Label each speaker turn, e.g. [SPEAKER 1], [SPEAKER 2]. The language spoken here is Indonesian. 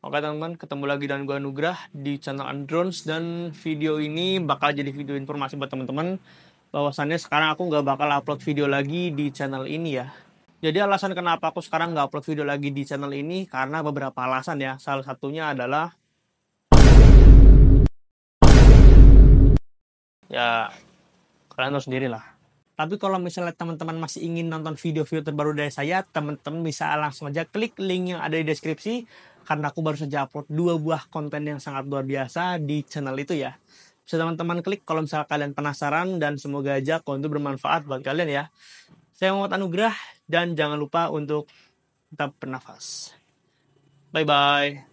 [SPEAKER 1] Oke teman-teman, ketemu lagi dengan gue Nugrah di channel Androns dan video ini bakal jadi video informasi buat teman-teman bahwasannya sekarang aku nggak bakal upload video lagi di channel ini ya. Jadi alasan kenapa aku sekarang nggak upload video lagi di channel ini karena beberapa alasan ya. Salah satunya adalah
[SPEAKER 2] ya kalian tahu sendiri lah.
[SPEAKER 1] Tapi kalau misalnya teman-teman masih ingin nonton video-video terbaru dari saya, teman-teman bisa langsung aja klik link yang ada di deskripsi karena aku baru saja upload dua buah konten yang sangat luar biasa di channel itu ya. Bisa teman-teman klik kalau misalnya kalian penasaran dan semoga aja konten itu bermanfaat buat kalian ya. Saya Muhammad Anugrah dan jangan lupa untuk tetap bernafas.
[SPEAKER 3] Bye-bye.